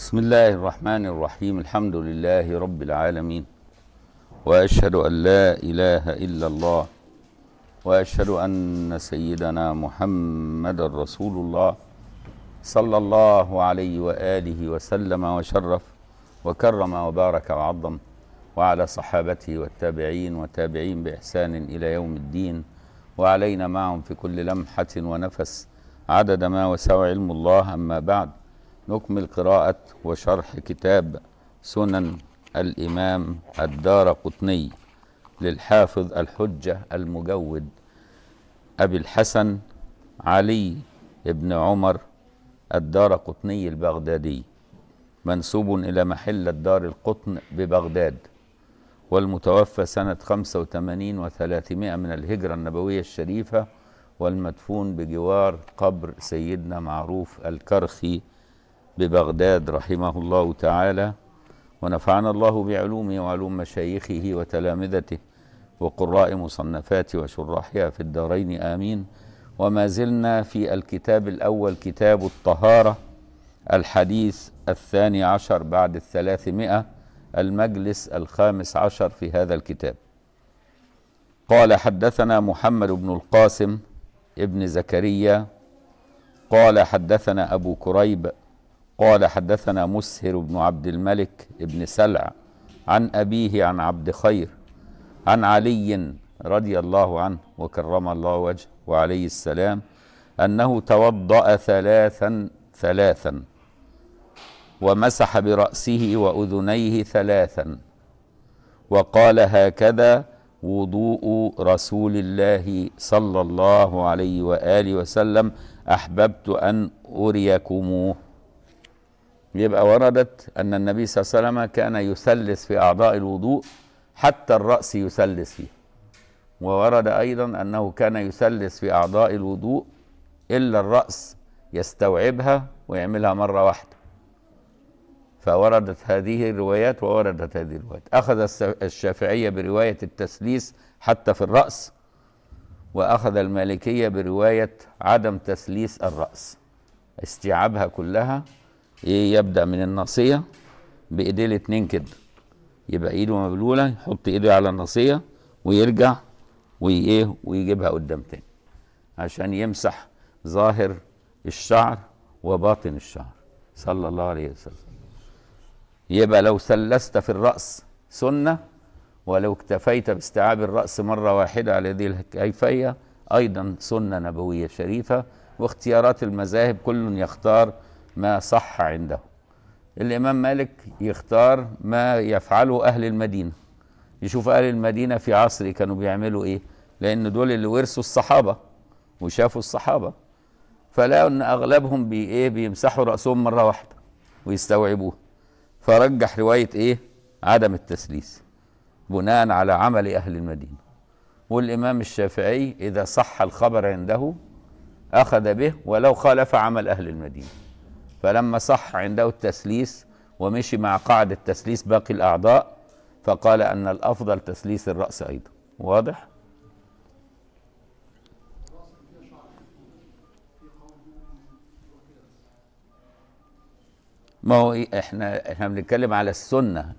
بسم الله الرحمن الرحيم الحمد لله رب العالمين واشهد ان لا اله الا الله واشهد ان سيدنا محمد رسول الله صلى الله عليه واله وسلم وشرف وكرم وبارك وعظم وعلى صحابته والتابعين وتابعين باحسان الى يوم الدين وعلينا معهم في كل لمحه ونفس عدد ما وسع علم الله اما بعد نكمل قراءة وشرح كتاب سنن الإمام الدار قطني للحافظ الحجة المجود أبي الحسن علي بن عمر الدار قطني البغدادي منسوب إلى محل الدار القطن ببغداد والمتوفى سنة 85 و300 من الهجرة النبوية الشريفة والمدفون بجوار قبر سيدنا معروف الكرخي ببغداد رحمه الله تعالى ونفعنا الله بعلومه وعلوم مشايخه وتلامذته وقراء مصنفاته وشراحها في الدارين آمين وما زلنا في الكتاب الأول كتاب الطهارة الحديث الثاني عشر بعد الثلاثمائة المجلس الخامس عشر في هذا الكتاب قال حدثنا محمد بن القاسم ابن زكريا قال حدثنا أبو كريب قال حدثنا مسهر بن عبد الملك بن سلع عن أبيه عن عبد خير عن علي رضي الله عنه وكرم الله وجهه وعليه السلام أنه توضأ ثلاثا ثلاثا ومسح برأسه وأذنيه ثلاثا وقال هكذا وضوء رسول الله صلى الله عليه وآله وسلم أحببت أن أريكموه يبقى وردت أن النبي صلى الله عليه وسلم كان يثلث في أعضاء الوضوء حتى الرأس يثلث فيه وورد أيضا أنه كان يثلث في أعضاء الوضوء إلا الرأس يستوعبها ويعملها مرة واحدة فوردت هذه الروايات ووردت هذه الروايات أخذ الشافعية برواية التسليس حتى في الرأس وأخذ المالكية برواية عدم تسليس الرأس استيعابها كلها إيه يبدا من الناصيه بايديه الاثنين كده يبقى ايده مبلوله يحط ايده على الناصيه ويرجع وايه ويجيبها قدام تاني عشان يمسح ظاهر الشعر وباطن الشعر صلى الله عليه وسلم يبقى لو ثلثت في الراس سنه ولو اكتفيت باستيعاب الراس مره واحده على يد الكيفيه ايضا سنه نبويه شريفه واختيارات المذاهب كل يختار ما صح عنده الإمام مالك يختار ما يفعله أهل المدينة يشوف أهل المدينة في عصره كانوا بيعملوا إيه لأن دول اللي ورثوا الصحابة وشافوا الصحابة فلقوا إن أغلبهم بي إيه بيمسحوا رأسهم مرة واحدة ويستوعبوه فرجح رواية إيه عدم التسليس بناء على عمل أهل المدينة والإمام الشافعي إذا صح الخبر عنده أخذ به ولو خالف عمل أهل المدينة فلما صح عنده التسليس ومشي مع قاعدة تسليس باقي الأعضاء فقال أن الأفضل تسليس الرأس أيضا واضح؟ ما هو إيه؟ احنا احنا بنتكلم على السنه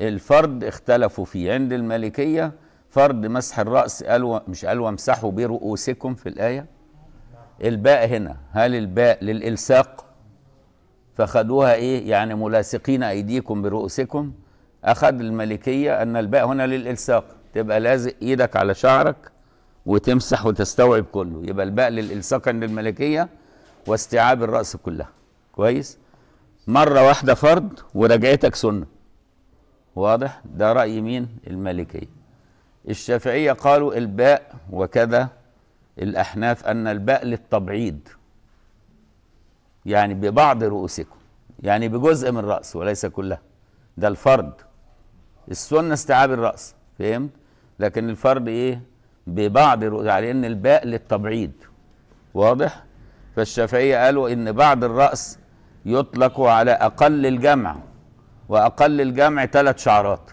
الفرد اختلفوا فيه عند المالكيه فرض مسح الراس قالوا مش قالوا امسحوا برؤوسكم في الايه الباء هنا هل الباء للالصاق فخدوها ايه يعني ملاصقين ايديكم برؤوسكم اخذ الملكيه ان الباء هنا للالصاق تبقى لازق ايدك على شعرك وتمسح وتستوعب كله يبقى الباء للالصاق عند الملكيه واستيعاب الراس كلها كويس مره واحده فرض ورجعتك سنه واضح ده راي مين المالكيه الشافعيه قالوا الباء وكذا الاحناف ان الباء للتبعيض يعني ببعض رؤوسكم يعني بجزء من الرأس وليس كلها ده الفرض السنة استيعاب الرأس فهمت لكن الفرض ايه ببعض رؤوس يعني ان الباء للتبعيد واضح فالشافعية قالوا ان بعض الرأس يطلق على اقل الجمع واقل الجمع ثلاث شعرات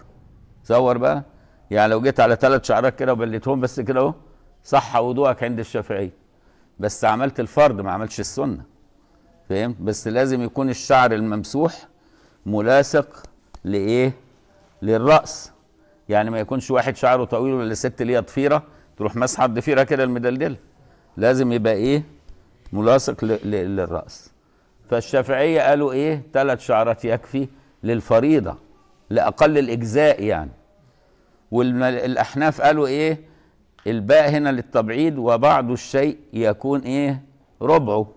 تصور بقى يعني لو جيت على ثلاث شعرات كده وبليتهم بس كده اهو صح وضوءك عند الشافعية بس عملت الفرض ما عملتش السنه فهمت بس لازم يكون الشعر الممسوح ملاصق لايه للراس يعني ما يكونش واحد شعره طويل ولا ست ليها ضفيره تروح مسحه الضفيره كده المدلدله لازم يبقى ايه ملاصق للراس فالشافعيه قالوا ايه ثلاث شعرات يكفي للفريضه لاقل الاجزاء يعني والاحناف قالوا ايه الباء هنا للتبعيد وبعض الشيء يكون ايه ربعه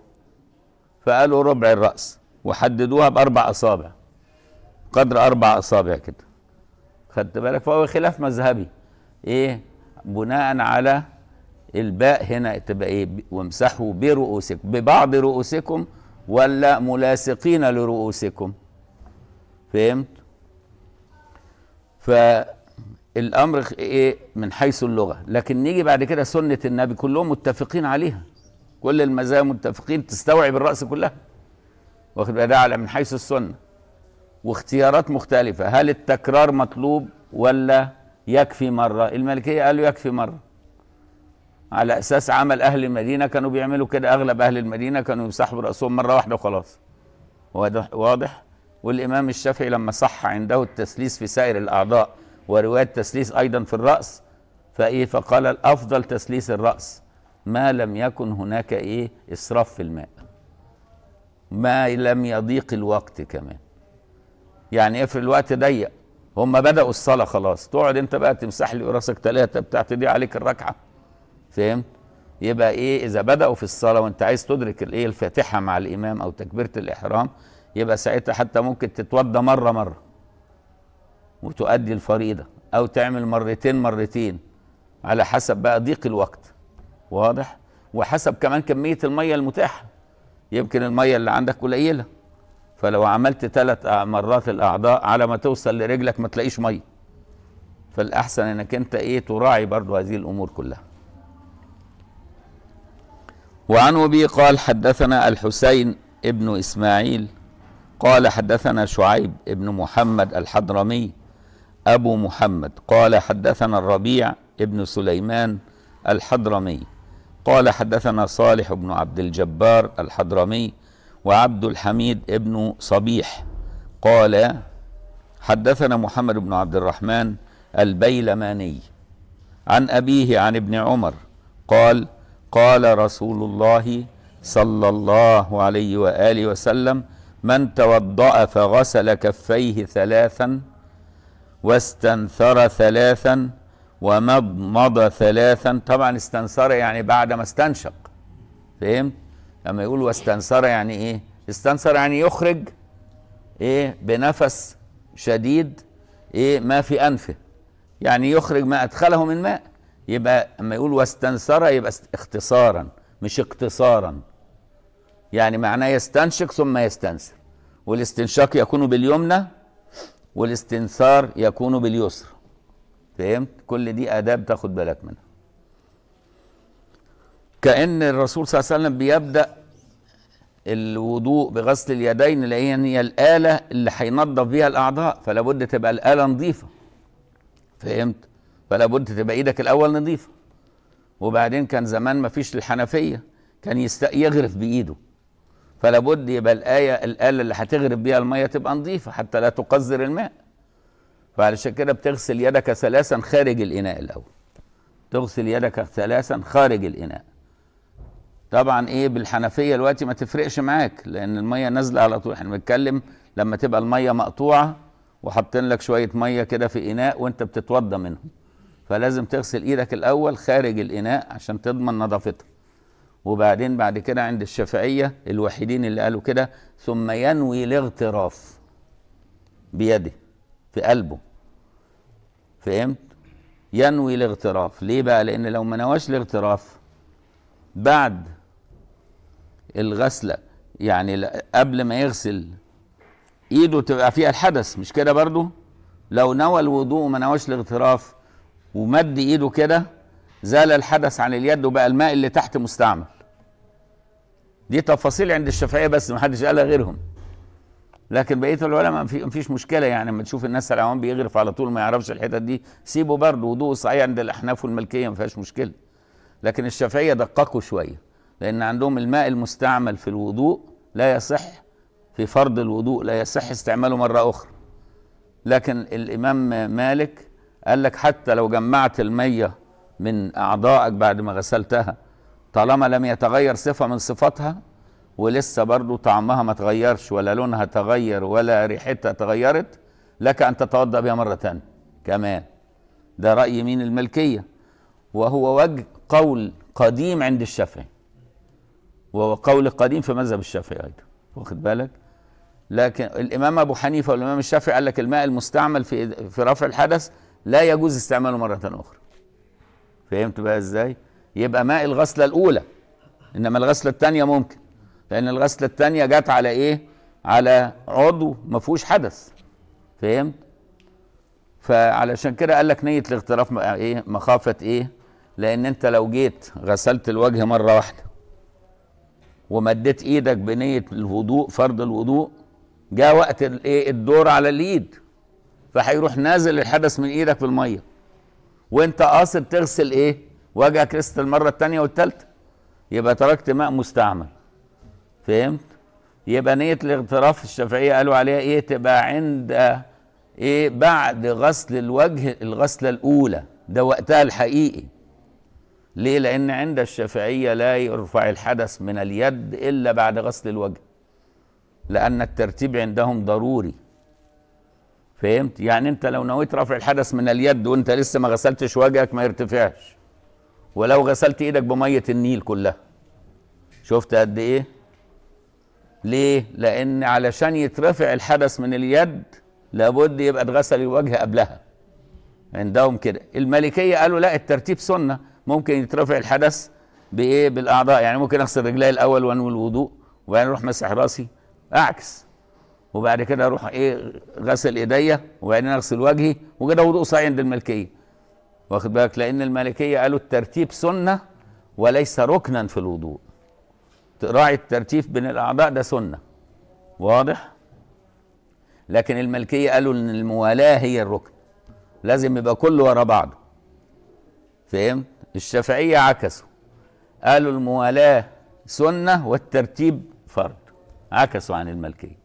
فقالوا ربع الرأس وحددوها بأربع أصابع قدر أربع أصابع كده خدت بالك فهو خلاف مذهبي إيه بناء على الباء هنا تبقى إيه وامسحوا برؤوسكم ببعض رؤوسكم ولا ملاصقين لرؤوسكم فهمت فالأمر إيه من حيث اللغة لكن نيجي بعد كده سنة النبي كلهم متفقين عليها كل المزايا متفقين تستوعب الرأس كلها واخد ده على من حيث السنة واختيارات مختلفة هل التكرار مطلوب ولا يكفي مرة المالكية قالوا يكفي مرة على أساس عمل أهل المدينة كانوا بيعملوا كده أغلب أهل المدينة كانوا يمسحوا رأسهم مرة واحدة وخلاص واضح واضح والإمام الشافعي لما صح عنده التسليس في سائر الأعضاء ورواية تسليس أيضا في الرأس فإيه فقال الأفضل تسليس الرأس ما لم يكن هناك ايه اسراف في الماء ما لم يضيق الوقت كمان يعني افرض الوقت ضيق هم بدأوا الصلاة خلاص تقعد انت بقى تمسح لي راسك ثلاثة بتاع تضيع عليك الركعة فهمت يبقى ايه اذا بدأوا في الصلاة وانت عايز تدرك الايه الفاتحة مع الامام او تكبيرة الاحرام يبقى ساعتها حتى ممكن تتوضى مرة مرة وتؤدي الفريضة او تعمل مرتين مرتين على حسب بقى ضيق الوقت واضح وحسب كمان كميه الميه المتاحه يمكن الميه اللي عندك قليله فلو عملت ثلاث مرات الاعضاء على ما توصل لرجلك ما تلاقيش ميه فالاحسن انك انت ايه تراعي برضو هذه الامور كلها وعن ابي قال حدثنا الحسين ابن اسماعيل قال حدثنا شعيب ابن محمد الحضرمي ابو محمد قال حدثنا الربيع ابن سليمان الحضرمي قال حدثنا صالح بن عبد الجبار الحضرمي وعبد الحميد ابن صبيح قال حدثنا محمد بن عبد الرحمن البيلماني عن أبيه عن ابن عمر قال قال رسول الله صلى الله عليه وآله وسلم من توضأ فغسل كفيه ثلاثا واستنثر ثلاثا ومضمض ثلاثا طبعا استنصر يعني بعد ما استنشق فهمت لما يقول واستنصر يعني ايه استنصر يعني يخرج ايه بنفس شديد ايه ما في انفه يعني يخرج ما ادخله من ماء يبقى اما يقول واستنصر يبقى اختصارا مش اقتصارا يعني معناه يستنشق ثم يستنصر والاستنشاق يكون باليمنى والاستنثار يكون باليسرى فهمت كل دي آداب تاخد بالك منها كأن الرسول صلى الله عليه وسلم بيبدأ الوضوء بغسل اليدين لأن هي الآلة اللي هينظف بيها الأعضاء فلا بد تبقى الآلة نظيفة فهمت فلا بد تبقى إيدك الأول نظيفة وبعدين كان زمان ما فيش الحنفية كان يست... يغرف بإيده فلا بد يبقى الآية الآلة اللي هتغرف بيها المية تبقى نظيفة حتى لا تقذر الماء فعلشان كده بتغسل يدك ثلاثا خارج الإناء الأول تغسل يدك ثلاثا خارج الإناء طبعا ايه بالحنفيه دلوقتي ما تفرقش معاك لان الميه نازله على طول احنا بنتكلم لما تبقى الميه مقطوعه وحاطين لك شويه ميه كده في اناء وانت بتتوضى منهم فلازم تغسل ايدك الاول خارج الاناء عشان تضمن نظافتها وبعدين بعد كده عند الشافعيه الوحيدين اللي قالوا كده ثم ينوي الاغتراف بيده في قلبه فهمت ينوي الاغتراف ليه بقى لان لو ما نواش الاغتراف بعد الغسله يعني قبل ما يغسل ايده تبقى فيها الحدث مش كده برضو لو نوى الوضوء وما نواش الاغتراف ومد ايده كده زال الحدث عن اليد وبقى الماء اللي تحت مستعمل دي تفاصيل عند الشافعيه بس ما حدش قالها غيرهم لكن بقيه العلماء ما فيش مشكله يعني لما تشوف الناس العوام بيغرف على طول ما يعرفش الحتت دي سيبه برضه وضوء صحيح عند الاحناف والملكيه ما فيهاش مشكله لكن الشافعيه دققوا شويه لان عندهم الماء المستعمل في الوضوء لا يصح في فرض الوضوء لا يصح استعماله مره اخرى لكن الامام مالك قال لك حتى لو جمعت الميه من اعضائك بعد ما غسلتها طالما لم يتغير صفه من صفاتها ولسه برضو طعمها ما تغيرش ولا لونها تغير ولا ريحتها تغيرت لك أن تتوضأ بها مرة ثانية كمان ده رأي مين الملكية وهو وجه قول قديم عند الشافعي وهو قول قديم في مذهب الشافعي أيضا واخد بالك لكن الإمام أبو حنيفة والإمام الشافعي قال لك الماء المستعمل في في رفع الحدث لا يجوز استعماله مرة أخرى فهمت بقى إزاي؟ يبقى ماء الغسلة الأولى إنما الغسلة الثانية ممكن لان الغسله الثانيه جت على ايه على عضو ما فيهوش حدث فهمت فعلشان كده قال لك نيه الاغتراف ايه مخافه ايه لان انت لو جيت غسلت الوجه مره واحده ومديت ايدك بنيه الوضوء فرض الوضوء جاء وقت الايه الدور على الايد فهيروح نازل الحدث من ايدك بالميه وانت قاصد تغسل ايه وجهك لسه المره الثانيه والثالثه يبقى تركت ماء مستعمل فهمت يبقى نية الاغتراف الشافعية قالوا عليها ايه تبقى عند ايه بعد غسل الوجه الغسلة الاولى ده وقتها الحقيقي ليه لان عند الشافعية لا يرفع الحدث من اليد الا بعد غسل الوجه لان الترتيب عندهم ضروري فهمت يعني انت لو نويت رفع الحدث من اليد وانت لسه ما غسلتش وجهك ما يرتفعش ولو غسلت ايدك بمية النيل كلها شفت قد ايه ليه؟ لأن علشان يترفع الحدث من اليد لابد يبقى اتغسل الوجه قبلها عندهم كده الملكية قالوا لا الترتيب سنة ممكن يترفع الحدث بإيه؟ بالأعضاء يعني ممكن أغسل رجلي الأول وأنوي الوضوء وبعدين أروح مسح راسي أعكس وبعد كده أروح إيه غسل إيديا وبعدين أغسل وجهي وكده وضوء صحيح عند الملكية واخد بالك لأن الملكية قالوا الترتيب سنة وليس ركنا في الوضوء راعي الترتيب بين الاعضاء ده سنه واضح لكن الملكيه قالوا ان الموالاه هي الركن لازم يبقى كله ورا بعضه فهمت الشافعيه عكسوا قالوا الموالاه سنه والترتيب فرض عكسوا عن الملكيه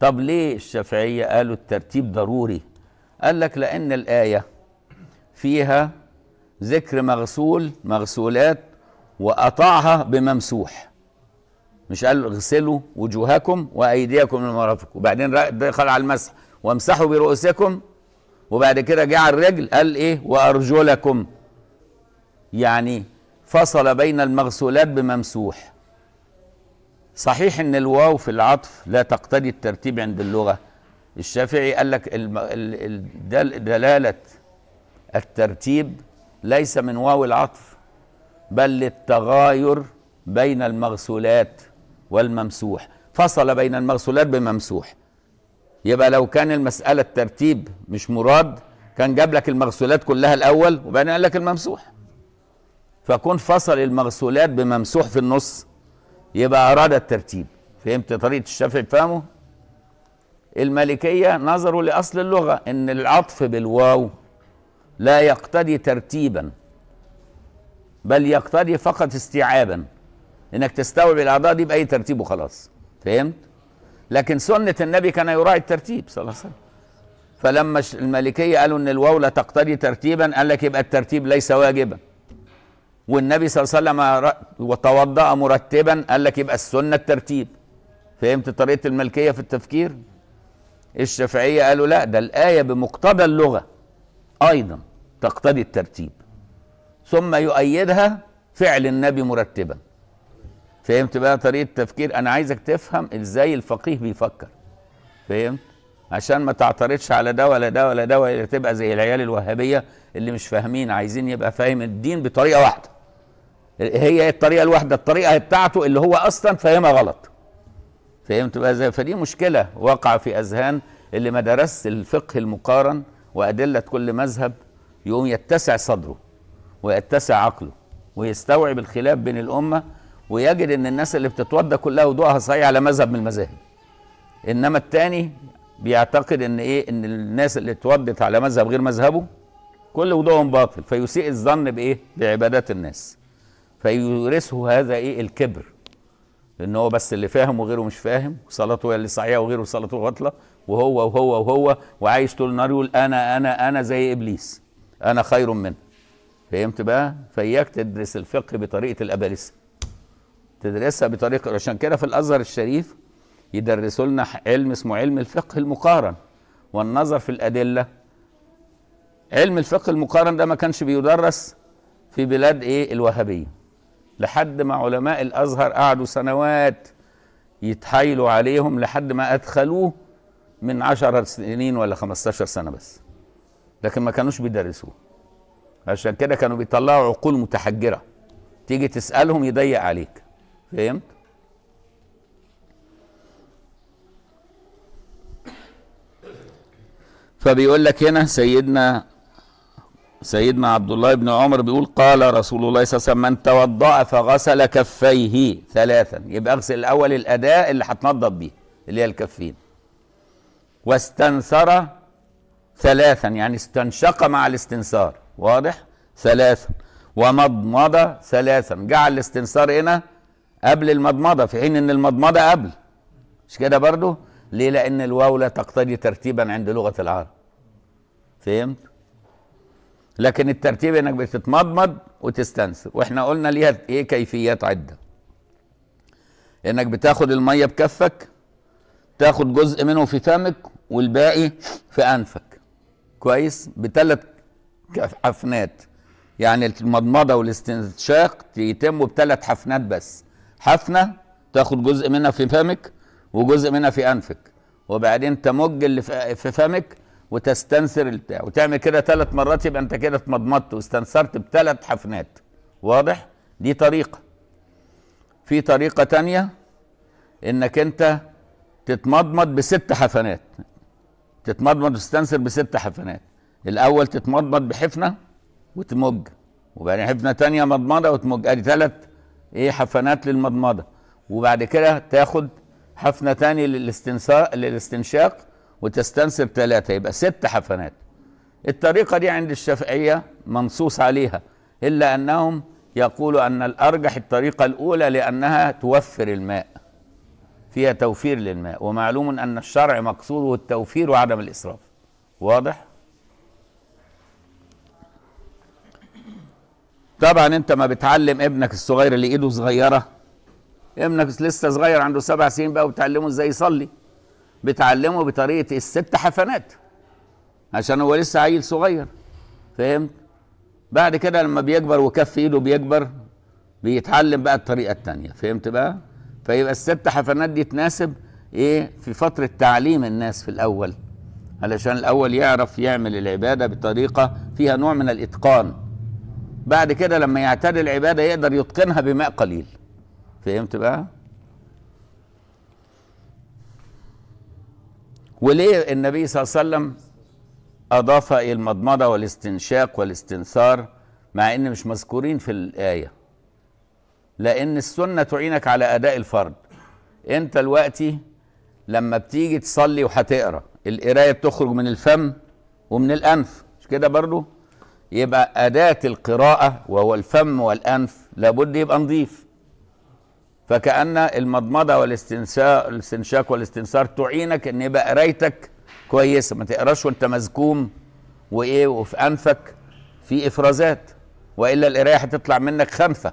طب ليه الشافعيه قالوا الترتيب ضروري قال لك لان الايه فيها ذكر مغسول مغسولات وقطعها بممسوح مش قال اغسلوا وجوهكم وايديكم من المرافق وبعدين دخل على المسح وامسحوا برؤوسكم وبعد كده جه على الرجل قال ايه وارجلكم يعني فصل بين المغسولات بممسوح صحيح ان الواو في العطف لا تقتضي الترتيب عند اللغه الشافعي قال لك دلاله الترتيب ليس من واو العطف بل للتغاير بين المغسولات والممسوح فصل بين المغسولات بممسوح يبقى لو كان المسألة الترتيب مش مراد كان جاب لك المغسولات كلها الأول وبعدين قال لك الممسوح فكون فصل المغسولات بممسوح في النص يبقى أراد الترتيب فهمت طريقة الشافعي فهمه المالكية نظروا لأصل اللغة إن العطف بالواو لا يقتضي ترتيبا بل يقتضي فقط استيعابا انك تستوعب الاعضاء دي باي ترتيب وخلاص فهمت لكن سنه النبي كان يراعي الترتيب صلى الله عليه وسلم فلما المالكيه قالوا ان الواو لا تقتضي ترتيبا قال لك يبقى الترتيب ليس واجبا والنبي صلى الله عليه وسلم وتوضا مرتبا قال لك يبقى السنه الترتيب فهمت طريقه الملكيه في التفكير الشافعيه قالوا لا ده الايه بمقتضى اللغه ايضا تقتضي الترتيب ثم يؤيدها فعل النبي مرتبا فهمت بقى طريقه تفكير انا عايزك تفهم ازاي الفقيه بيفكر فهمت عشان ما تعترضش على ده ولا ده ولا ده ولا تبقى زي العيال الوهابيه اللي مش فاهمين عايزين يبقى فاهم الدين بطريقه واحده هي الطريقه الواحده الطريقه بتاعته اللي هو اصلا فاهمها غلط فهمت بقى زي فدي مشكله واقع في اذهان اللي ما درس الفقه المقارن وادله كل مذهب يقوم يتسع صدره ويتسع عقله ويستوعب الخلاف بين الامه ويجد ان الناس اللي بتتوضى كلها وضوءها صحيح على مذهب من المذاهب انما الثاني بيعتقد ان ايه ان الناس اللي اتوضت على مذهب غير مذهبه كل وضوءهم باطل فيسيء الظن بايه بعبادات الناس فيورثه هذا ايه الكبر ان هو بس اللي فاهم وغيره مش فاهم صلاته هي اللي صحيحه وغيره صلاته باطله وهو وهو وهو وعايش طول النهار يقول انا انا انا زي ابليس انا خير منه فهمت بقى فاياك تدرس الفقه بطريقه الابالسه تدرسها بطريقه عشان كده في الازهر الشريف يدرسوا لنا علم اسمه علم الفقه المقارن والنظر في الادله علم الفقه المقارن ده ما كانش بيدرس في بلاد ايه الوهابيه لحد ما علماء الازهر قعدوا سنوات يتحايلوا عليهم لحد ما ادخلوه من 10 سنين ولا 15 سنه بس لكن ما كانوش بيدرسوه عشان كده كانوا بيطلعوا عقول متحجره تيجي تسالهم يضيق عليك فهمت؟ فبيقول لك هنا سيدنا سيدنا عبد الله بن عمر بيقول قال رسول الله صلى الله عليه وسلم من توضأ فغسل كفيه ثلاثا يبقى اغسل الاول الاداء اللي هتنضب بيه اللي هي الكفين واستنثر ثلاثا يعني استنشق مع الاستنثار واضح ثلاثا ومضمض ثلاثا جعل الاستنثار هنا قبل المضمضه في حين ان المضمضه قبل مش كده برضو ليه لان الواو لا تقتضي ترتيبا عند لغه العرب فهمت لكن الترتيب انك بتتمضمض وتستنثر واحنا قلنا ليها ايه كيفيات عده انك بتاخد الميه بكفك تاخد جزء منه في فمك والباقي في انفك كويس بثلاث حفنات يعني المضمضه والاستنشاق يتم بثلاث حفنات بس حفنه تاخد جزء منها في فمك وجزء منها في انفك وبعدين تمج اللي في فمك وتستنثر البتاع وتعمل كده ثلاث مرات يبقى انت كده اتمضمضت واستنثرت بثلاث حفنات واضح دي طريقه في طريقه تانية انك انت تتمضمض بست حفنات تتمضمض وتستنثر بست حفنات الاول تتمضمض بحفنه وتمج وبعدين حفنه تانية مضمضه وتمج ادي ثلاث ايه حفنات للمضمضه وبعد كده تاخد حفنه تاني للاستنشاق وتستنسب ثلاثه يبقى ست حفنات الطريقه دي عند الشافعيه منصوص عليها الا انهم يقولوا ان الارجح الطريقه الاولى لانها توفر الماء فيها توفير للماء ومعلوم ان الشرع مقصوده التوفير وعدم الاسراف واضح طبعا انت ما بتعلم ابنك الصغير اللي ايده صغيره ابنك لسه صغير عنده سبع سنين بقى وبتعلمه ازاي يصلي بتعلمه بطريقه الست حفنات عشان هو لسه عيل صغير فهمت بعد كده لما بيكبر وكف ايده بيكبر بيتعلم بقى الطريقه الثانيه فهمت بقى فيبقى الست حفنات دي تناسب ايه في فتره تعليم الناس في الاول علشان الاول يعرف يعمل العباده بطريقه فيها نوع من الاتقان بعد كده لما يعتدي العباده يقدر يتقنها بماء قليل فهمت بقى وليه النبي صلى الله عليه وسلم اضاف المضمضه والاستنشاق والاستنثار مع ان مش مذكورين في الايه لان السنه تعينك على اداء الفرض انت دلوقتي لما بتيجي تصلي وهتقرا القرايه بتخرج من الفم ومن الانف مش كده برضو يبقى أداة القراءة وهو الفم والأنف لابد يبقى نظيف فكأن المضمضة والاستنشاق والاستنثار تعينك أن يبقى قرايتك كويسة ما تقراش وأنت مزكوم وإيه وفي أنفك في إفرازات وإلا القراية هتطلع منك خنفة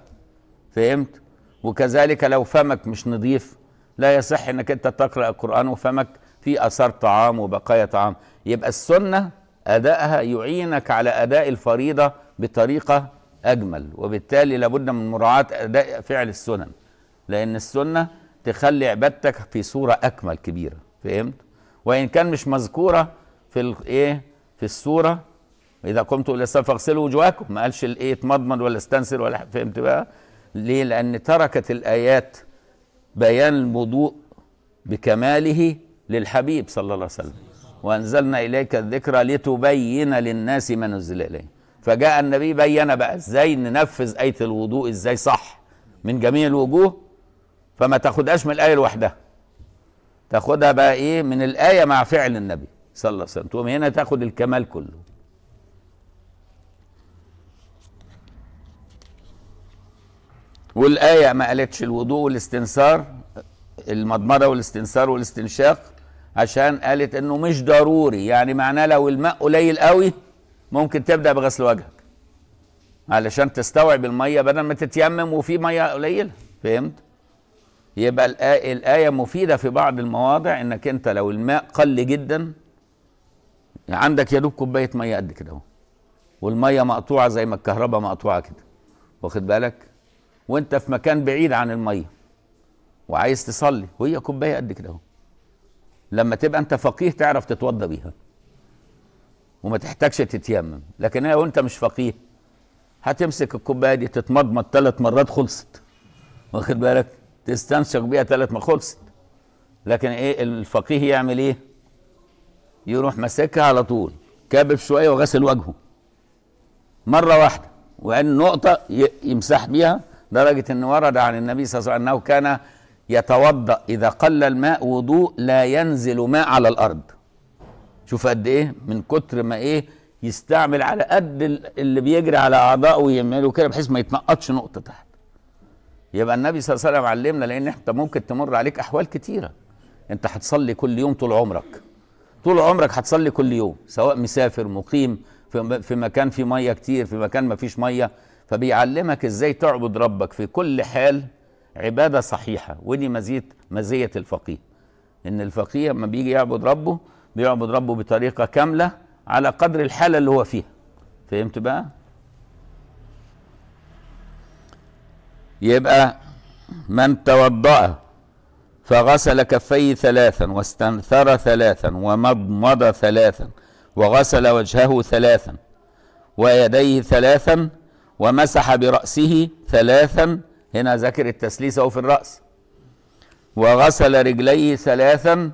فهمت وكذلك لو فمك مش نظيف لا يصح أنك أنت تقرأ القرآن وفمك في أثار طعام وبقايا طعام يبقى السنة أدائها يعينك على أداء الفريضة بطريقة أجمل وبالتالي لابد من مراعاة أداء فعل السنن لأن السنة تخلي عبادتك في صورة أكمل كبيرة فهمت؟ وإن كان مش مذكورة في إيه في السورة إذا قمت إلى الصلاة فاغسلوا وجوهكم ما قالش الإيه اتمضمض ولا استنسر ولا فهمت بقى؟ ليه؟ لأن تركت الآيات بيان الوضوء بكماله للحبيب صلى الله عليه وسلم وأنزلنا إليك الذكرى لتبين للناس ما نزل إليهم فجاء النبي بين بقى إزاي ننفذ آية الوضوء إزاي صح من جميع الوجوه فما تاخدهاش من الآية لوحدها تاخدها بقى إيه من الآية مع فعل النبي صلى الله عليه وسلم تقوم هنا تاخد الكمال كله والآية ما قالتش الوضوء والاستنثار المضمرة والاستنثار والاستنشاق عشان قالت انه مش ضروري يعني معناه لو الماء قليل قوي ممكن تبدا بغسل وجهك علشان تستوعب الميه بدل ما تتيمم وفي ميه قليله فهمت يبقى الآية, الآية مفيدة في بعض المواضع انك انت لو الماء قل جدا عندك يا دوب كوباية مية قد كده اهو والمية مقطوعة زي ما الكهرباء مقطوعة كده واخد بالك وانت في مكان بعيد عن المية وعايز تصلي وهي كوباية قد كده اهو لما تبقى انت فقيه تعرف تتوضا بيها وما تحتاجش تتيمم لكن لو انت مش فقيه هتمسك الكوبايه دي تتمضمض ثلاث مرات خلصت واخد بالك تستنشق بيها ثلاث ما خلصت لكن ايه الفقيه يعمل ايه يروح ماسكها على طول كابب شويه وغسل وجهه مره واحده وعين نقطه يمسح بيها درجه ان ورد عن النبي صلى الله عليه وسلم انه كان يتوضأ إذا قل الماء وضوء لا ينزل ماء على الأرض شوف قد إيه من كتر ما إيه يستعمل على قد اللي بيجري على أعضائه ويعمله كده بحيث ما يتنقطش نقطة تحت يبقى النبي صلى الله عليه وسلم علمنا لأن أنت ممكن تمر عليك أحوال كتيرة أنت هتصلي كل يوم طول عمرك طول عمرك هتصلي كل يوم سواء مسافر مقيم في, في مكان فيه ميه كتير في مكان ما فيش ميه فبيعلمك ازاي تعبد ربك في كل حال عبادة صحيحة ودي مزية مزية الفقيه إن الفقيه لما بيجي يعبد ربه بيعبد ربه بطريقة كاملة على قدر الحالة اللي هو فيها فهمت بقى؟ يبقى من توضأ فغسل كفيه ثلاثا واستنثر ثلاثا ومضمض ثلاثا وغسل وجهه ثلاثا ويديه ثلاثا ومسح برأسه ثلاثا هنا ذكر التسليس أو في الرأس وغسل رجليه ثلاثا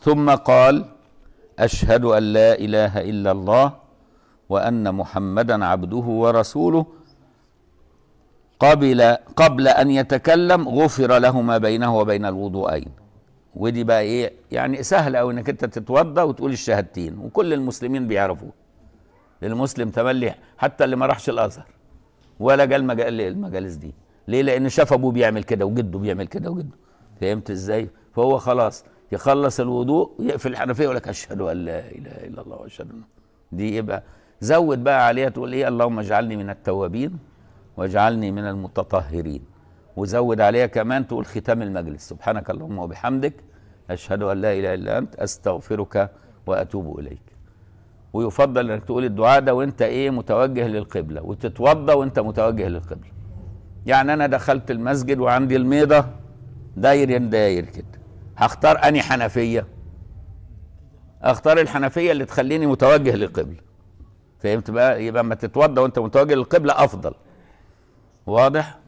ثم قال أشهد أن لا إله إلا الله وأن محمدا عبده ورسوله قبل قبل أن يتكلم غفر له ما بينه وبين الوضوءين ودي بقى إيه يعني سهل أو إنك أنت تتوضأ وتقول الشهادتين وكل المسلمين بيعرفوه المسلم تملي حتى اللي ما راحش الأزهر ولا جه المجالس دي ليه لان شاف ابوه بيعمل كده وجده بيعمل كده وجده فهمت ازاي فهو خلاص يخلص الوضوء ويقفل الحنفيه يقول لك اشهد ان لا اله الا الله واشهد ان دي يبقى إيه زود بقى عليها تقول ايه اللهم اجعلني من التوابين واجعلني من المتطهرين وزود عليها كمان تقول ختام المجلس سبحانك اللهم وبحمدك اشهد ان لا اله الا انت استغفرك واتوب اليك ويفضل انك تقول الدعاء ده وانت ايه متوجه للقبله وتتوضا وانت متوجه للقبله يعني انا دخلت المسجد وعندي الميضه داير داير كده هختار اني حنفيه اختار الحنفيه اللي تخليني متوجه للقبله فهمت بقى يبقى اما تتوضا وانت متوجه للقبله افضل واضح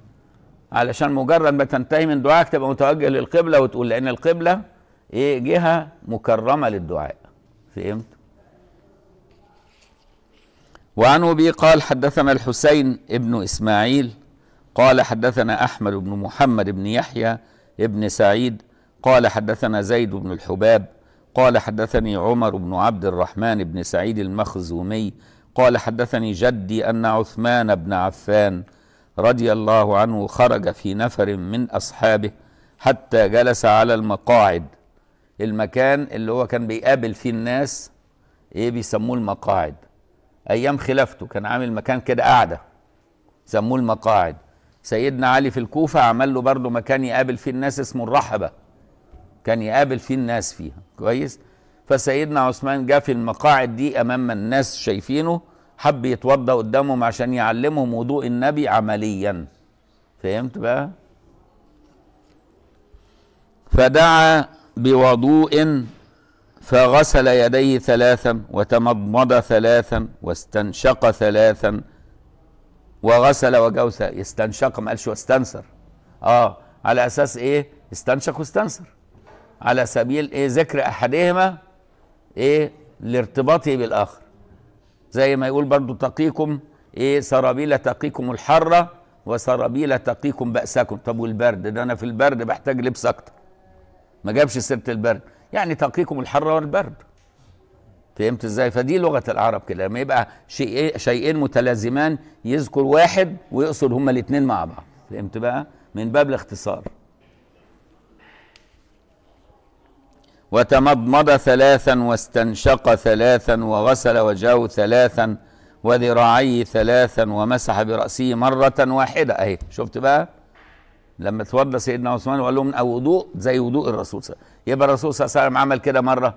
علشان مجرد ما تنتهي من دعائك تبقى متوجه للقبله وتقول لان القبله ايه جهه مكرمه للدعاء فهمت وعن أبي قال حدثنا الحسين ابن إسماعيل قال حدثنا أحمد بن محمد بن يحيى ابن سعيد قال حدثنا زيد بن الحباب قال حدثني عمر بن عبد الرحمن بن سعيد المخزومي قال حدثني جدي أن عثمان بن عفان رضي الله عنه خرج في نفر من أصحابه حتى جلس على المقاعد المكان اللي هو كان بيقابل فيه الناس ايه بيسموه المقاعد ايام خلافته كان عامل مكان كده قاعده سموه المقاعد سيدنا علي في الكوفه عمل له برضه مكان يقابل فيه الناس اسمه الرحبه كان يقابل فيه الناس فيها كويس فسيدنا عثمان جه في المقاعد دي امام الناس شايفينه حب يتوضا قدامهم عشان يعلمهم وضوء النبي عمليا فهمت بقى فدعا بوضوء فغسل يديه ثلاثا وتمضمض ثلاثا واستنشق ثلاثا وغسل وجهه يستنشق ما قالش واستنثر اه على اساس ايه استنشق واستنثر على سبيل ايه ذكر احدهما ايه لارتباطه بالاخر زي ما يقول برضو تقيكم ايه سرابيل تقيكم الحره وسرابيل تقيكم باسكم طب والبرد ده انا في البرد بحتاج لبس اكتر ما جابش سيره البرد يعني تقيكم الحر والبرد فهمت ازاي فدي لغه العرب كده لما يبقى شيء شيئين متلازمان يذكر واحد ويقصد هما الاثنين مع بعض فهمت بقى من باب الاختصار وتمضمض ثلاثا واستنشق ثلاثا وغسل وجهه ثلاثا وذراعيه ثلاثا ومسح برأسه مرة واحدة أهي شفت بقى لما اتوضى سيدنا عثمان وقال لهم وضوء زي وضوء الرسول صلى الله عليه وسلم يبقى الرسول صلى الله عليه وسلم عمل كده مره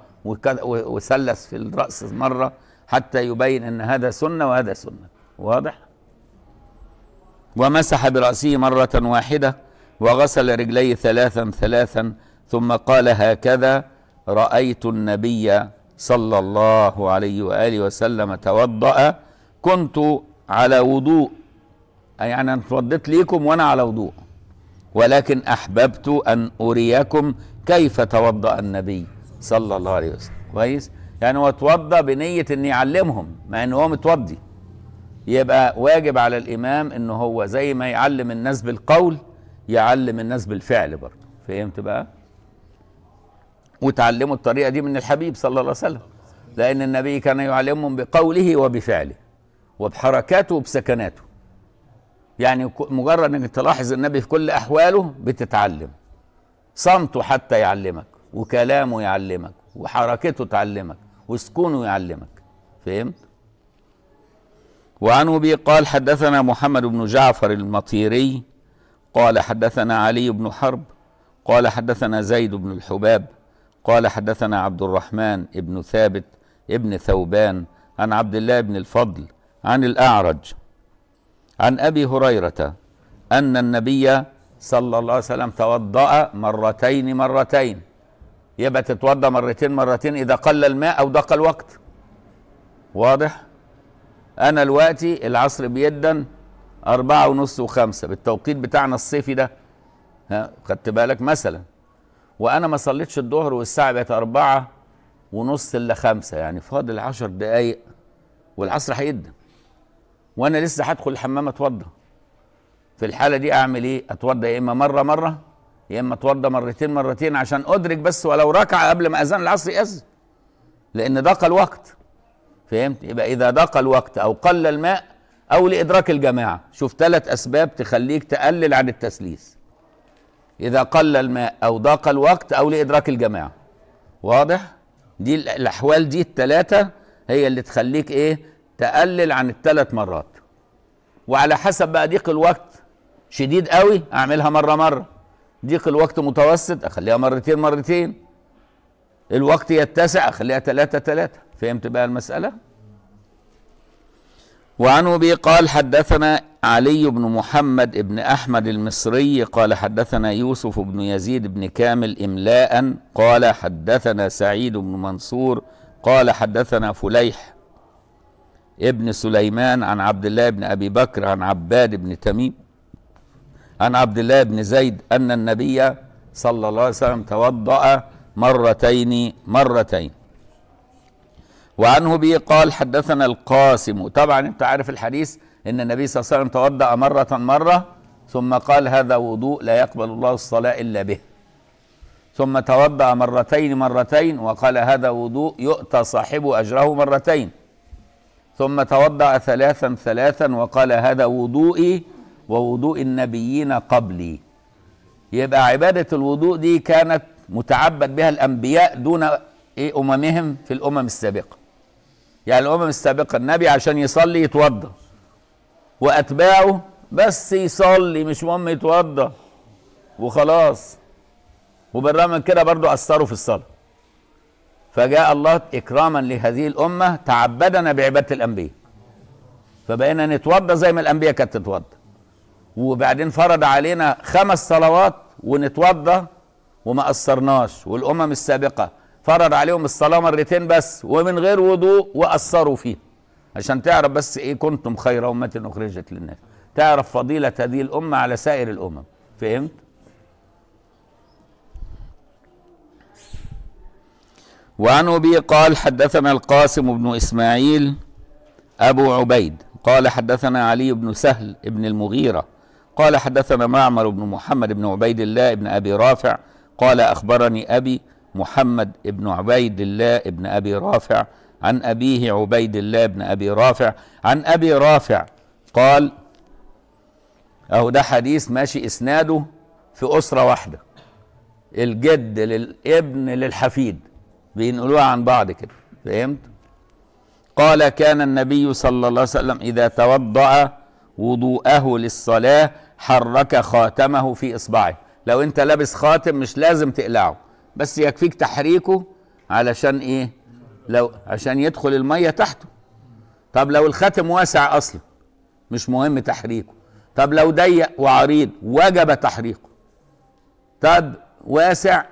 وسلس في الراس مره حتى يبين ان هذا سنه وهذا سنه واضح ومسح براسه مره واحده وغسل رجليه ثلاثا ثلاثا ثم قال هكذا رايت النبي صلى الله عليه واله وسلم توضأ كنت على وضوء يعني انا اتوضيت ليكم وانا على وضوء ولكن أحببت أن أريكم كيف توضأ النبي صلى الله عليه وسلم كويس يعني هو توضا بنية أن يعلمهم مع ان هو متوضي يبقى واجب على الإمام أن هو زي ما يعلم الناس بالقول يعلم الناس بالفعل برضه فهمت بقى وتعلموا الطريقة دي من الحبيب صلى الله عليه وسلم لأن النبي كان يعلمهم بقوله وبفعله وبحركاته وبسكناته يعني مجرد انك تلاحظ النبي في كل احواله بتتعلم صمته حتى يعلمك وكلامه يعلمك وحركته تعلمك وسكونه يعلمك فهمت وعن ابي قال حدثنا محمد بن جعفر المطيري قال حدثنا علي بن حرب قال حدثنا زيد بن الحباب قال حدثنا عبد الرحمن بن ثابت بن ثوبان عن عبد الله بن الفضل عن الأعرج عن أبي هريرة أن النبي صلى الله عليه وسلم توضأ مرتين مرتين يبقى تتوضأ مرتين مرتين إذا قل الماء أو ضاق الوقت واضح أنا دلوقتي العصر بيدا أربعة ونص وخمسة بالتوقيت بتاعنا الصيفي ده ها خدت بالك مثلا وأنا ما صليتش الظهر والساعة بقت أربعة ونص إلا خمسة يعني فاضل عشر دقايق والعصر هيقدم وانا لسه هدخل الحمام اتوضى في الحاله دي اعمل ايه اتوضى يا اما مره مره يا اما اتوضى مرتين مرتين عشان ادرك بس ولو ركعه قبل ما اذان العصر ياذن لان ضاق الوقت فهمت يبقى اذا ضاق الوقت او قل الماء او لادراك الجماعه شوف ثلاث اسباب تخليك تقلل عن التسليس اذا قل الماء او ضاق الوقت او لادراك الجماعه واضح دي الاحوال دي الثلاثه هي اللي تخليك ايه تقلل عن الثلاث مرات وعلى حسب بقى ضيق الوقت شديد قوي اعملها مره مره ضيق الوقت متوسط اخليها مرتين مرتين الوقت يتسع اخليها ثلاثه ثلاثه فهمت بقى المساله وعن ابي قال حدثنا علي بن محمد بن احمد المصري قال حدثنا يوسف بن يزيد بن كامل املاء قال حدثنا سعيد بن منصور قال حدثنا فليح ابن سليمان عن عبد الله بن أبي بكر عن عباد بن تميم عن عبد الله بن زيد أن النبي صلى الله عليه وسلم توضأ مرتين مرتين وعنه به قال حدثنا القاسم طبعا انت عارف الحديث ان النبي صلى الله عليه وسلم توضأ مرة مرة ثم قال هذا وضوء لا يقبل الله الصلاة إلا به ثم توضأ مرتين مرتين وقال هذا وضوء يؤتى صاحبه أجره مرتين ثم توضأ ثلاثا ثلاثا وقال هذا وضوئي ووضوء النبيين قبلي يبقى عبادة الوضوء دي كانت متعبد بها الأنبياء دون إيه أممهم في الأمم السابقة يعني الأمم السابقة النبي عشان يصلي يتوضأ وأتباعه بس يصلي مش مهم يتوضأ وخلاص وبالرغم من كده برضه أثروا في الصلاة فجاء الله إكراما لهذه الأمة تعبدنا بعبادة الأنبياء فبقينا نتوضا زي ما الأنبياء كانت تتوضا وبعدين فرض علينا خمس صلوات ونتوضا وما قصرناش والأمم السابقة فرض عليهم الصلاة مرتين بس ومن غير وضوء وقصروا فيه عشان تعرف بس إيه كنتم خير أمة أخرجت للناس تعرف فضيلة هذه الأمة على سائر الأمم فهمت؟ وعن أبي قال حدثنا القاسم بن إسماعيل أبو عبيد قال حدثنا علي بن سهل بن المغيرة قال حدثنا معمر بن محمد بن عبيد الله بن أبي رافع قال أخبرني أبي محمد بن عبيد الله بن أبي رافع عن أبيه عبيد الله بن أبي رافع عن أبي رافع قال أهو ده حديث ماشي إسناده في أسرة واحدة الجد للابن للحفيد بينقلوها عن بعض كده فهمت قال كان النبي صلى الله عليه وسلم إذا توضأ وضوءه للصلاة حرك خاتمه في إصبعه لو أنت لابس خاتم مش لازم تقلعه بس يكفيك تحريكه علشان إيه لو عشان يدخل المية تحته طب لو الخاتم واسع أصلا مش مهم تحريكه طب لو ضيق وعريض وجب تحريقه طب واسع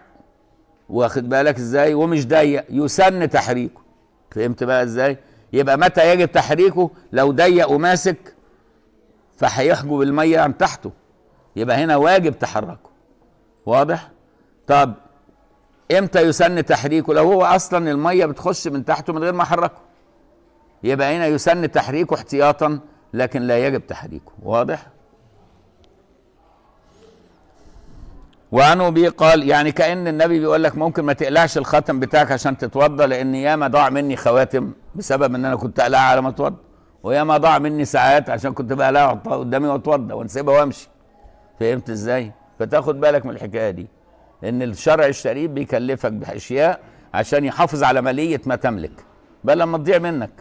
واخد بالك ازاي ومش ضيق يسن تحريكه فهمت بقى ازاي يبقى متى يجب تحريكه لو ضيق وماسك فهيحجب الميه عن تحته يبقى هنا واجب تحركه واضح طب امتى يسن تحريكه لو هو اصلا الميه بتخش من تحته من غير ما احركه يبقى هنا يسن تحريكه احتياطا لكن لا يجب تحريكه واضح وعن ابي قال يعني كأن النبي بيقول لك ممكن ما تقلعش الخاتم بتاعك عشان تتوضى لأن ياما ضاع مني خواتم بسبب إن أنا كنت أقلعها على ما أتوضى وياما ضاع مني ساعات عشان كنت بقلعها قدامي وأتوضى وأنسيبها وأمشي فهمت إزاي؟ فتاخد بالك من الحكاية دي إن الشرع الشريف بيكلفك بأشياء عشان يحافظ على مالية ما تملك بل لما تضيع منك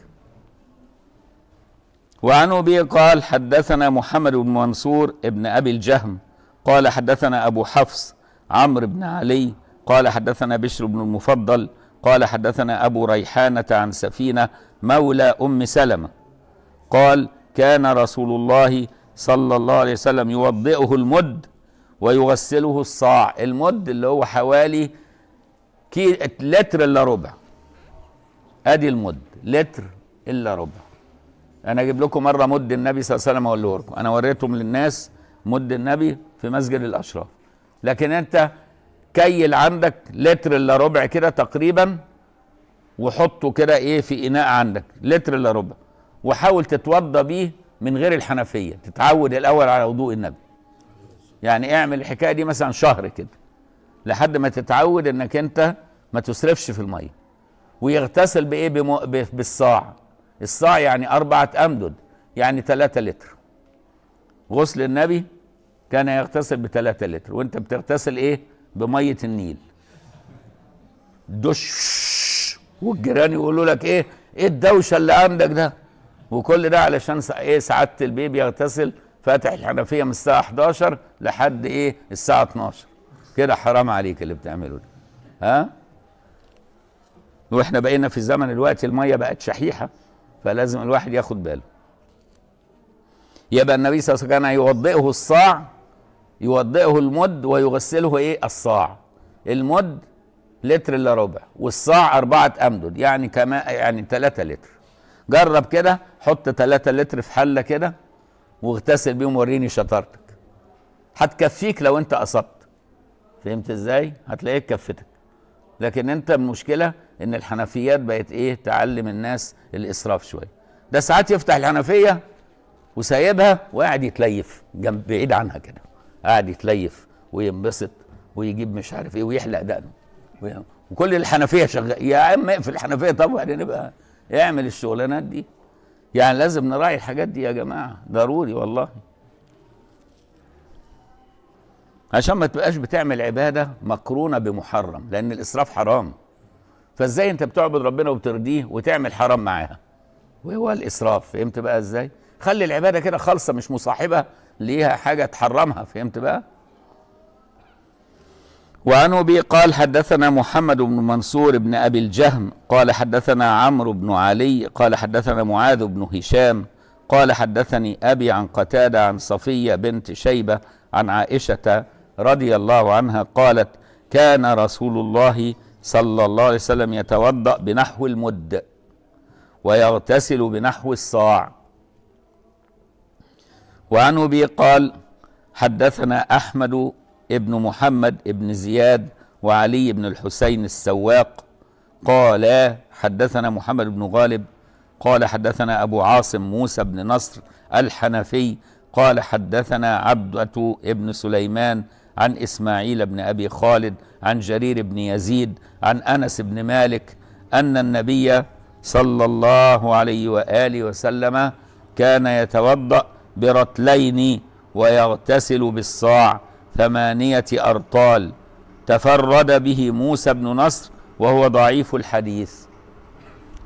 وعن أبي قال حدثنا محمد بن منصور ابن أبي الجهم قال حدثنا أبو حفص عمرو بن علي قال حدثنا بشر بن المفضل قال حدثنا أبو ريحانة عن سفينة مولى أم سلمة قال كان رسول الله صلى الله عليه وسلم يوضئه المد ويغسله الصاع المد اللي هو حوالي كي لتر الا ربع ادي المد لتر الا ربع انا اجيب لكم مره مد النبي صلى الله عليه وسلم اقول لكم انا وريتهم للناس مد النبي في مسجد الاشراف لكن انت كيل عندك لتر الا ربع كده تقريبا وحطه كده ايه في اناء عندك لتر الا ربع وحاول تتوضى بيه من غير الحنفيه تتعود الاول على وضوء النبي يعني اعمل الحكايه دي مثلا شهر كده لحد ما تتعود انك انت ما تصرفش في الميه ويغتسل بايه بالصاع الصاع يعني اربعه امدد يعني ثلاثه لتر غسل النبي كان يغتسل بثلاثة لتر وانت بتغتسل ايه بمية النيل دش والجيران يقولوا لك ايه ايه الدوشة اللي عندك ده وكل ده علشان ايه سعادة البيبي يغتسل فاتح الحنفية من الساعة 11 لحد ايه الساعة 12 كده حرام عليك اللي بتعمله ده ها واحنا بقينا في زمن الوقت المية بقت شحيحة فلازم الواحد ياخد باله يبقى النبي صلى الله عليه وسلم كان يوضئه الصاع يوضئه المد ويغسله ايه الصاع المد لتر الا ربع والصاع أربعة أمدد يعني كما يعني 3 لتر جرب كده حط 3 لتر في حلة كده واغتسل بيهم وريني شطارتك هتكفيك لو انت أصبت فهمت ازاي؟ هتلاقيك كفتك لكن انت المشكلة ان الحنفيات بقت ايه تعلم الناس الإسراف شوية ده ساعات يفتح الحنفية وسايبها وقاعد يتليف جنب بعيد عنها كده قاعد يتليف وينبسط ويجيب مش عارف ايه ويحلق دقنه وكل الحنفيه شغال يا عم اقفل الحنفيه طب وبعدين نبقى اعمل الشغلانات دي يعني لازم نراعي الحاجات دي يا جماعه ضروري والله عشان ما تبقاش بتعمل عباده مقرونه بمحرم لان الاسراف حرام فازاي انت بتعبد ربنا وبترضيه وتعمل حرام معاها وهو الاسراف فهمت بقى ازاي خلي العباده كده خالصه مش مصاحبه ليها حاجه تحرمها فهمت بقى وعن ابي قال حدثنا محمد بن منصور بن ابي الجهم قال حدثنا عمرو بن علي قال حدثنا معاذ بن هشام قال حدثني ابي عن قتاده عن صفيه بنت شيبه عن عائشه رضي الله عنها قالت كان رسول الله صلى الله عليه وسلم يتوضا بنحو المد ويغتسل بنحو الصاع وعن أبي قال حدثنا أحمد ابن محمد ابن زياد وعلي بن الحسين السواق قال حدثنا محمد بن غالب قال حدثنا أبو عاصم موسى بن نصر الحنفي قال حدثنا عبدة ابن سليمان عن إسماعيل بن أبي خالد عن جرير بن يزيد عن أنس بن مالك أن النبي صلى الله عليه وآله وسلم كان يتوضأ برتلين ويغتسل بالصاع ثمانية أرطال تفرد به موسى بن نصر وهو ضعيف الحديث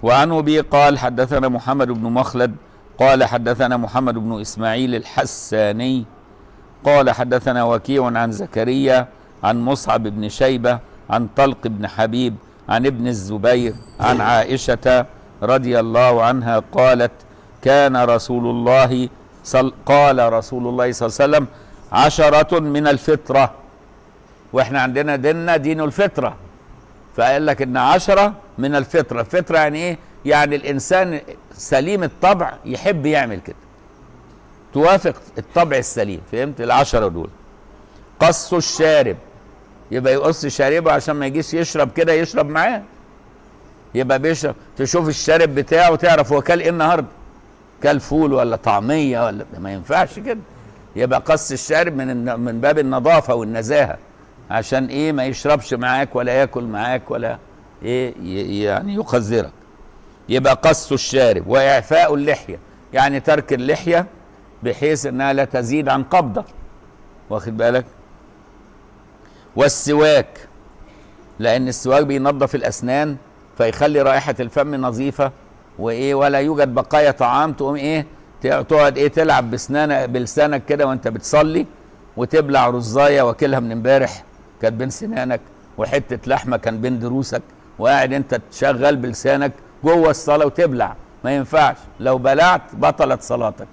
وعن أبي قال حدثنا محمد بن مخلد قال حدثنا محمد بن إسماعيل الحساني قال حدثنا وكيع عن زكريا عن مصعب بن شيبة عن طلق بن حبيب عن ابن الزبير عن عائشة رضي الله عنها قالت كان رسول الله صل قال رسول الله صلى الله عليه وسلم عشرة من الفطرة واحنا عندنا ديننا دين الفطرة فقال لك ان عشرة من الفطرة الفطرة يعني ايه يعني الانسان سليم الطبع يحب يعمل كده توافق الطبع السليم فهمت العشرة دول قص الشارب يبقى يقص شاربه عشان ما يجيش يشرب كده يشرب معاه يبقى بيشرب تشوف الشارب بتاعه وتعرف هو كل ايه النهارده كال فول ولا طعميه ولا ما ينفعش كده يبقى قص الشارب من من باب النظافه والنزاهه عشان ايه ما يشربش معاك ولا ياكل معاك ولا ايه يعني يقذرك يبقى قص الشارب واعفاء اللحيه يعني ترك اللحيه بحيث انها لا تزيد عن قبضه واخد بالك والسواك لان السواك بينظف الاسنان فيخلي رائحه الفم نظيفه وايه ولا يوجد بقايا طعام تقوم ايه تقعد ايه تلعب بسنانك بلسانك كده وانت بتصلي وتبلع رزايه واكلها من امبارح كانت بين سنانك وحته لحمه كان بين دروسك وقاعد انت تشغل بلسانك جوه الصلاه وتبلع ما ينفعش لو بلعت بطلت صلاتك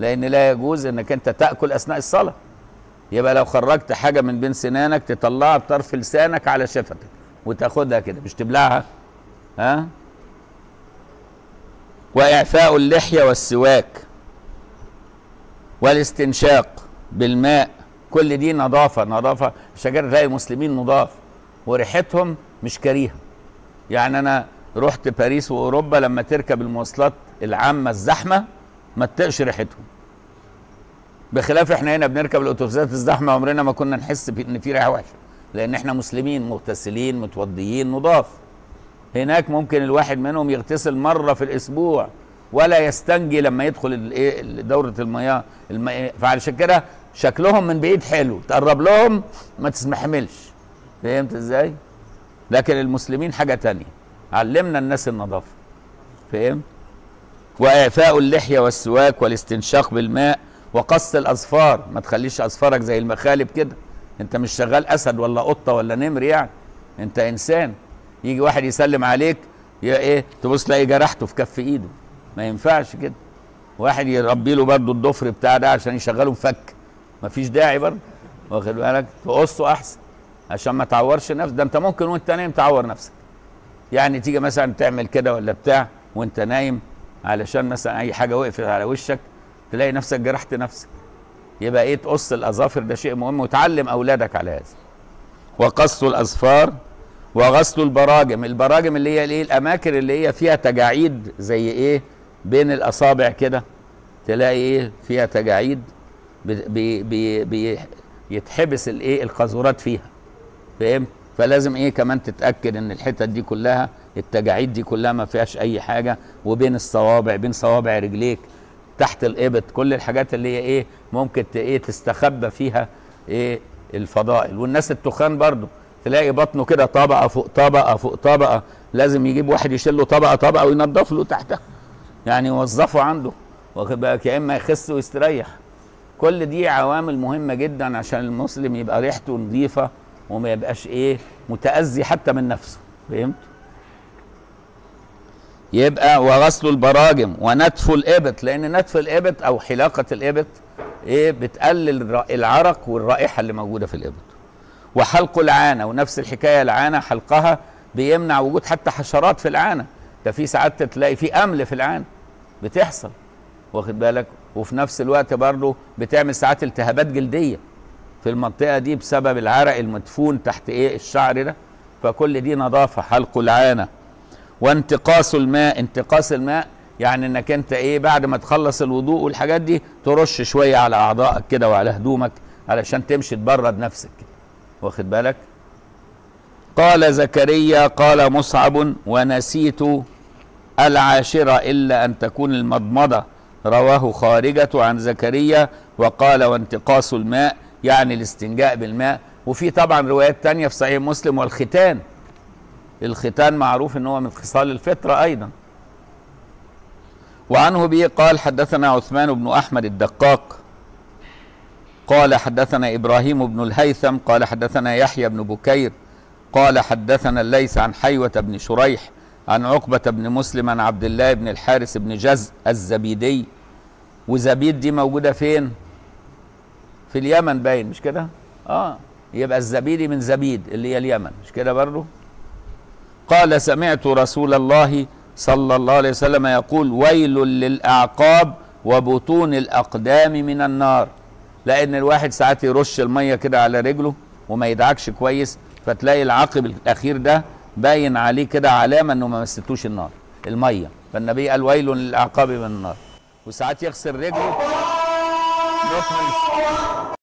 لان لا يجوز انك انت تاكل اثناء الصلاه يبقى لو خرجت حاجه من بين سنانك تطلعها بطرف لسانك على شفتك وتاخدها كده مش تبلعها ها وإعفاء اللحية والسواك والاستنشاق بالماء كل دي نظافة نظافة شجر تلاقي المسلمين نضاف وريحتهم مش كريهة يعني أنا رحت باريس وأوروبا لما تركب المواصلات العامة الزحمة ما تطقش ريحتهم بخلاف احنا هنا بنركب الاتوبيسات الزحمه عمرنا ما كنا نحس ان في ريحه وحشه لان احنا مسلمين مغتسلين متوضيين نضاف هناك ممكن الواحد منهم يغتسل مرة في الأسبوع ولا يستنجي لما يدخل إيه، دورة المياه فعلشان كده شكلهم من بعيد حلو تقرب لهم ما تسمحملش فهمت ازاي؟ لكن المسلمين حاجة تانية علمنا الناس النظافة فهمت؟ وإعفاء اللحية والسواك والاستنشاق بالماء وقص الأظفار ما تخليش أظفارك زي المخالب كده أنت مش شغال أسد ولا قطة ولا نمر يعني أنت إنسان يجي واحد يسلم عليك يا ايه تبص تلاقي جرحته في كف ايده ما ينفعش كده واحد يربي له برضه الضفر بتاع ده عشان يشغله فك مفيش داعي برضه واخد بالك تقصه احسن عشان ما تعورش نفسك ده انت ممكن وانت نايم تعور نفسك يعني تيجي مثلا تعمل كده ولا بتاع وانت نايم علشان مثلا اي حاجه وقفت على وشك تلاقي نفسك جرحت نفسك يبقى ايه تقص الاظافر ده شيء مهم وتعلم اولادك على هذا وقص الاظفار وغسل البراجم البراجم اللي هي الايه الاماكن اللي هي فيها تجاعيد زي ايه بين الاصابع كده تلاقي ايه فيها تجاعيد بي بي بي الايه القاذورات فيها فاهم فلازم ايه كمان تتاكد ان الحتت دي كلها التجاعيد دي كلها ما فيهاش اي حاجه وبين الصوابع بين صوابع رجليك تحت الابط كل الحاجات اللي هي ايه ممكن ايه تستخبى فيها ايه الفضائل والناس التخان برضو تلاقي بطنه كده طبقه فوق طبقه فوق طبقه لازم يجيب واحد يشيل له طبقه طبقه وينضف له تحتها يعني يوظفه عنده واخد بالك يا اما يخس ويستريح كل دي عوامل مهمه جدا عشان المسلم يبقى ريحته نظيفه وما يبقاش ايه متاذي حتى من نفسه فهمت يبقى وغسل البراجم ونتف الابط لان نتف الابط او حلاقه الابط ايه بتقلل العرق والرائحه اللي موجوده في الابط وحلق العانه ونفس الحكايه العانه حلقها بيمنع وجود حتى حشرات في العانه ده في ساعات تلاقي في امل في العانه بتحصل واخد بالك وفي نفس الوقت برضه بتعمل ساعات التهابات جلديه في المنطقه دي بسبب العرق المدفون تحت ايه الشعر ده فكل دي نظافه حلق العانه وانتقاص الماء انتقاص الماء يعني انك انت ايه بعد ما تخلص الوضوء والحاجات دي ترش شويه على اعضائك كده وعلى هدومك علشان تمشي تبرد نفسك كده واخد بالك قال زكريا قال مصعب ونسيت العاشرة إلا أن تكون المضمضة رواه خارجة عن زكريا وقال وانتقاص الماء يعني الاستنجاء بالماء وفي طبعا روايات تانية في صحيح مسلم والختان الختان معروف ان هو من خصال الفطرة أيضا وعنه به قال حدثنا عثمان بن أحمد الدقاق قال حدثنا إبراهيم بن الهيثم قال حدثنا يحيى بن بكير قال حدثنا الليث عن حيوة بن شريح عن عقبة بن مسلم عن عبد الله بن الحارث بن جز الزبيدي وزبيد دي موجودة فين؟ في اليمن باين مش كده؟ اه يبقى الزبيدي من زبيد اللي هي اليمن مش كده برضه؟ قال سمعت رسول الله صلى الله عليه وسلم يقول ويل للأعقاب وبطون الأقدام من النار لان الواحد ساعات يرش الميه كده على رجله وما يدعكش كويس فتلاقي العقب الاخير ده باين عليه كده علامه انه ما مسكتوش النار الميه فالنبي قال ويل للاعقاب من النار وساعات يغسل رجله